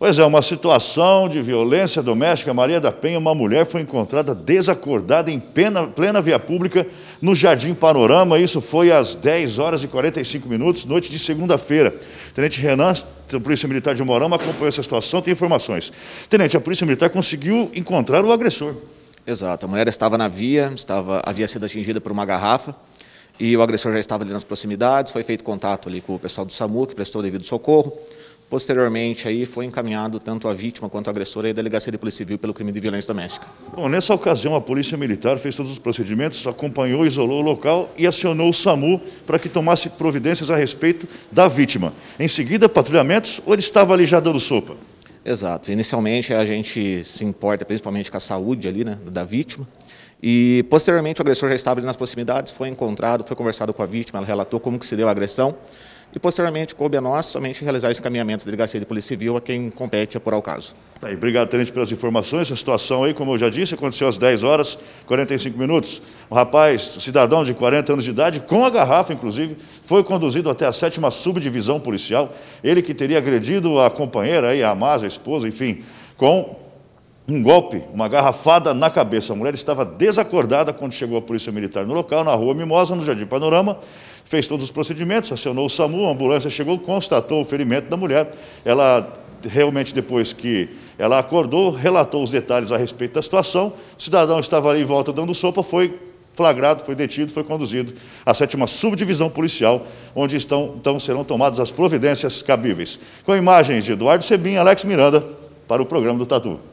Pois é, uma situação de violência doméstica. Maria da Penha, uma mulher, foi encontrada desacordada em plena, plena via pública no Jardim Panorama. Isso foi às 10 horas e 45 minutos, noite de segunda-feira. Tenente Renan, da Polícia Militar de Morama, acompanhou essa situação, tem informações. Tenente, a Polícia Militar conseguiu encontrar o agressor. Exato. A mulher estava na via, estava, havia sido atingida por uma garrafa e o agressor já estava ali nas proximidades. Foi feito contato ali com o pessoal do SAMU, que prestou devido socorro. Posteriormente, aí foi encaminhado tanto a vítima quanto a agressora e a delegacia de polícia civil pelo crime de violência doméstica. Bom, nessa ocasião a polícia militar fez todos os procedimentos, acompanhou, isolou o local e acionou o SAMU para que tomasse providências a respeito da vítima. Em seguida, patrulhamentos ou ele estava ali já dando sopa? Exato. Inicialmente a gente se importa principalmente com a saúde ali, né, da vítima. E posteriormente o agressor já estava ali nas proximidades, foi encontrado, foi conversado com a vítima, ela relatou como que se deu a agressão e posteriormente coube a nós somente realizar esse encaminhamento da Delegacia de Polícia Civil a quem compete apurar o caso. Tá aí, obrigado, Tenente, pelas informações. A situação aí, como eu já disse, aconteceu às 10 horas e 45 minutos. Um rapaz, cidadão de 40 anos de idade, com a garrafa, inclusive, foi conduzido até a sétima subdivisão policial. Ele que teria agredido a companheira, aí, a Amasa, a esposa, enfim, com um golpe, uma garrafada na cabeça. A mulher estava desacordada quando chegou a polícia militar no local, na rua Mimosa, no Jardim Panorama, fez todos os procedimentos, acionou o SAMU, a ambulância chegou, constatou o ferimento da mulher. Ela realmente, depois que ela acordou, relatou os detalhes a respeito da situação. O cidadão estava ali em volta dando sopa, foi flagrado, foi detido, foi conduzido à sétima subdivisão policial, onde estão, então serão tomadas as providências cabíveis. Com imagens de Eduardo Sebin, Alex Miranda, para o programa do Tatu.